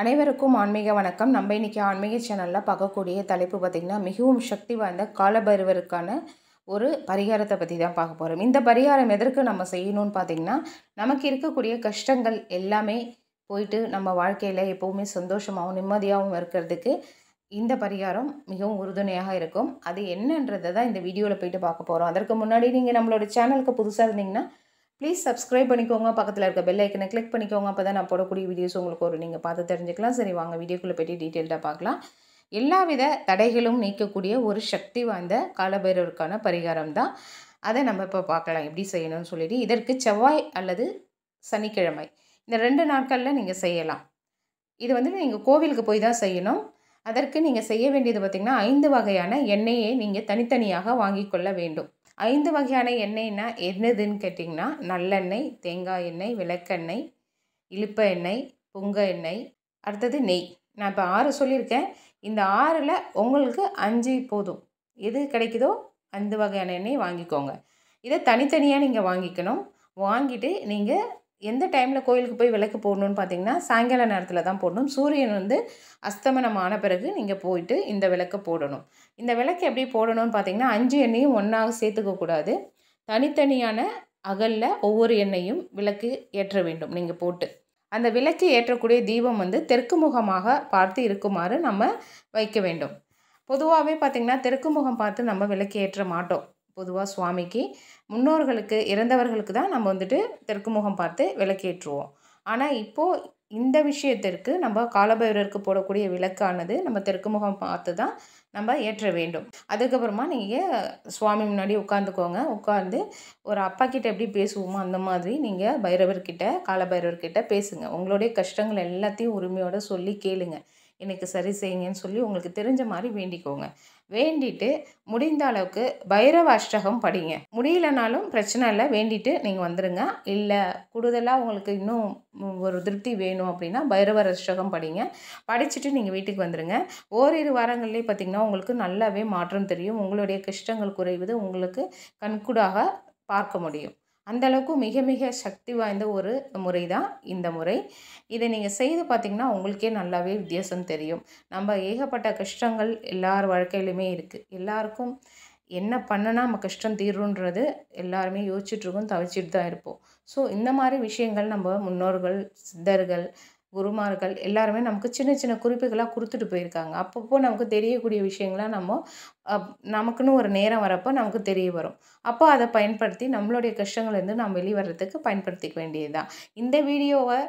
அனைவருக்கும் ஆன்மீக வணக்கம் நம்ம இன்றைக்கி ஆன்மீக சேனலில் பார்க்கக்கூடிய தலைப்பு பார்த்திங்கன்னா மிகவும் சக்தி வாய்ந்த காலபருவருக்கான ஒரு பரிகாரத்தை பற்றி தான் பார்க்க போகிறோம் இந்த பரிகாரம் எதற்கு நம்ம செய்யணும்னு பார்த்திங்கன்னா நமக்கு இருக்கக்கூடிய கஷ்டங்கள் எல்லாமே போயிட்டு நம்ம வாழ்க்கையில் எப்போவுமே சந்தோஷமாகவும் நிம்மதியாகவும் இருக்கிறதுக்கு இந்த பரிகாரம் மிகவும் உறுதுணையாக இருக்கும் அது என்னன்றதை தான் இந்த வீடியோவில் போயிட்டு பார்க்க போகிறோம் அதற்கு முன்னாடி நீங்கள் நம்மளோட சேனலுக்கு புதுசாக இருந்தீங்கன்னா ப்ளீஸ் சப்ஸ்கிரைப் பண்ணிக்கோங்க பக்கத்தில் இருக்க பெல் ஐக்கனை கிளிக் பண்ணிக்கோங்க அப்போ தான் நான் போடக்கூடிய வீடியோஸ் உங்களுக்கு ஒரு நீங்கள் பார்த்து தெரிஞ்சுக்கலாம் சரி வாங்க வீடியோக்குள்ளே போய்ட்டு டீட்டெயில்டாக பார்க்கலாம் எல்லாவித தடைகளும் நீக்கக்கூடிய ஒரு சக்தி வாய்ந்த காலபைரவருக்கான பரிகாரம் தான் அதை நம்ம இப்போ பார்க்கலாம் எப்படி செய்யணும்னு சொல்லிட்டு இதற்கு செவ்வாய் அல்லது சனிக்கிழமை இந்த ரெண்டு நாட்களில் நீங்கள் செய்யலாம் இது வந்து நீங்கள் கோவிலுக்கு போய் தான் செய்யணும் அதற்கு நீங்கள் செய்ய வேண்டியது பார்த்திங்கன்னா ஐந்து வகையான எண்ணெயை நீங்கள் தனித்தனியாக வாங்கி கொள்ள வேண்டும் ஐந்து வகையான எண்ணெய்னா என்னதுன்னு கேட்டிங்கன்னா நல்லெண்ணெய் தேங்காய் எண்ணெய் விளக்கெண்ணெய் இழுப்ப எண்ணெய் பொங்க எண்ணெய் அடுத்தது நெய் நான் இப்போ ஆறு சொல்லியிருக்கேன் இந்த ஆறில் உங்களுக்கு அஞ்சு போதும் எது கிடைக்குதோ அந்த வகையான எண்ணெய் வாங்கிக்கோங்க இதை தனித்தனியாக நீங்கள் வாங்கிக்கணும் வாங்கிட்டு நீங்கள் எந்த டைமில் கோயிலுக்கு போய் விளக்கு போடணும்னு பார்த்தீங்கன்னா சாயங்கால நேரத்தில் தான் போடணும் சூரியன் வந்து அஸ்தமனம் ஆன பிறகு நீங்கள் போயிட்டு இந்த விளக்கை போடணும் இந்த விளக்கு எப்படி போடணும்னு பார்த்தீங்கன்னா அஞ்சு எண்ணையும் ஒன்றாக சேர்த்துக்கக்கூடாது தனித்தனியான அகலில் ஒவ்வொரு எண்ணையும் விளக்கு ஏற்ற வேண்டும் நீங்கள் போட்டு அந்த விளக்கு ஏற்றக்கூடிய தீபம் வந்து தெற்கு முகமாக பார்த்து இருக்குமாறு நம்ம வைக்க வேண்டும் பொதுவாகவே பார்த்திங்கன்னா தெற்கு முகம் பார்த்து நம்ம விளக்கு ஏற்ற மாட்டோம் பொதுவாக சுவாமிக்கு முன்னோர்களுக்கு இறந்தவர்களுக்கு தான் நம்ம வந்துட்டு தெற்கு முகம் பார்த்து விளக்கேற்றுவோம் ஆனால் இப்போது இந்த விஷயத்திற்கு நம்ம காலபைரருக்கு போடக்கூடிய விளக்கானது நம்ம தெற்கு முகம் பார்த்து தான் நம்ம ஏற்ற வேண்டும் அதுக்கப்புறமா நீங்கள் சுவாமி முன்னாடி உட்காந்துக்கோங்க உட்காந்து ஒரு அப்பா கிட்ட எப்படி பேசுவோமோ அந்த மாதிரி நீங்கள் பைரவர்கிட்ட காலபைரவர்கிட்ட பேசுங்க உங்களுடைய கஷ்டங்கள் எல்லாத்தையும் உரிமையோடு சொல்லி கேளுங்க எனக்கு சரி செய்யுங்கன்னு சொல்லி உங்களுக்கு தெரிஞ்ச மாதிரி வேண்டிக்கோங்க வேண்டிட்டு முடிந்த அளவுக்கு பைரவ அஷ்டகம் படிங்க முடியலனாலும் பிரச்சனை இல்லை வேண்டிட்டு நீங்கள் வந்துடுங்க இல்லை கூடுதலாக உங்களுக்கு இன்னும் ஒரு திருப்தி வேணும் அப்படின்னா பைரவர் அஷ்டகம் படிங்க படிச்சுட்டு நீங்கள் வீட்டுக்கு வந்துடுங்க ஓரிரு வாரங்கள்லேயே பார்த்திங்கன்னா உங்களுக்கு நல்லாவே மாற்றம் தெரியும் உங்களுடைய கஷ்டங்கள் குறைவது உங்களுக்கு கண்கூடாக பார்க்க முடியும் அந்தளவுக்கு மிக மிக சக்தி வாய்ந்த ஒரு முறை தான் இந்த முறை இதை நீங்கள் செய்து பார்த்திங்கன்னா உங்களுக்கே நல்லாவே வித்தியாசம் தெரியும் நம்ம ஏகப்பட்ட கஷ்டங்கள் எல்லார் வாழ்க்கையிலுமே இருக்குது எல்லாருக்கும் என்ன பண்ணனா நம்ம கஷ்டம் தீருன்றது எல்லாருமே யோசிச்சுட்ருக்கோம் தவிச்சிட்டு தான் இருப்போம் ஸோ இந்த மாதிரி விஷயங்கள் நம்ம முன்னோர்கள் சித்தர்கள் குருமார்கள் எல்லாருமே நமக்கு சின்ன சின்ன குறிப்புகளாக கொடுத்துட்டு போயிருக்காங்க அப்பப்போ நமக்கு தெரியக்கூடிய விஷயங்களாக நம்ம நமக்குன்னு ஒரு நேரம் வரப்போ நமக்கு தெரிய வரும் அப்போ அதை பயன்படுத்தி நம்மளுடைய கஷ்டங்கள்லேருந்து நாம் வெளிவரத்துக்கு பயன்படுத்திக்க வேண்டியது தான் இந்த வீடியோவை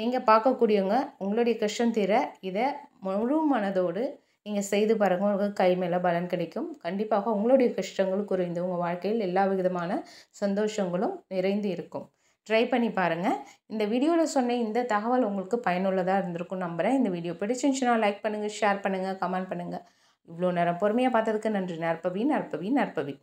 நீங்கள் பார்க்கக்கூடியவங்க உங்களுடைய கஷ்டம் தீர இதை முழு மனதோடு நீங்கள் செய்து பாருங்க உங்களுக்கு கை மேலே பலன் கிடைக்கும் கண்டிப்பாக உங்களுடைய கஷ்டங்கள் குறைந்து உங்கள் வாழ்க்கையில் எல்லா விதமான சந்தோஷங்களும் நிறைந்து இருக்கும் ட்ரை பண்ணி பாருங்கள் இந்த வீடியோவில் சொன்ன இந்த தகவல் உங்களுக்கு பயனுள்ளதாக இருந்திருக்கும் நம்புகிறேன் இந்த வீடியோ பிடிச்சிருந்துச்சுன்னா லைக் பண்ணுங்கள் ஷேர் பண்ணுங்கள் கமெண்ட் பண்ணுங்கள் இவ்வளோ நேரம் பொறுமையாக பார்த்ததுக்கு நன்றி நற்பவி நற்பவி நற்பவி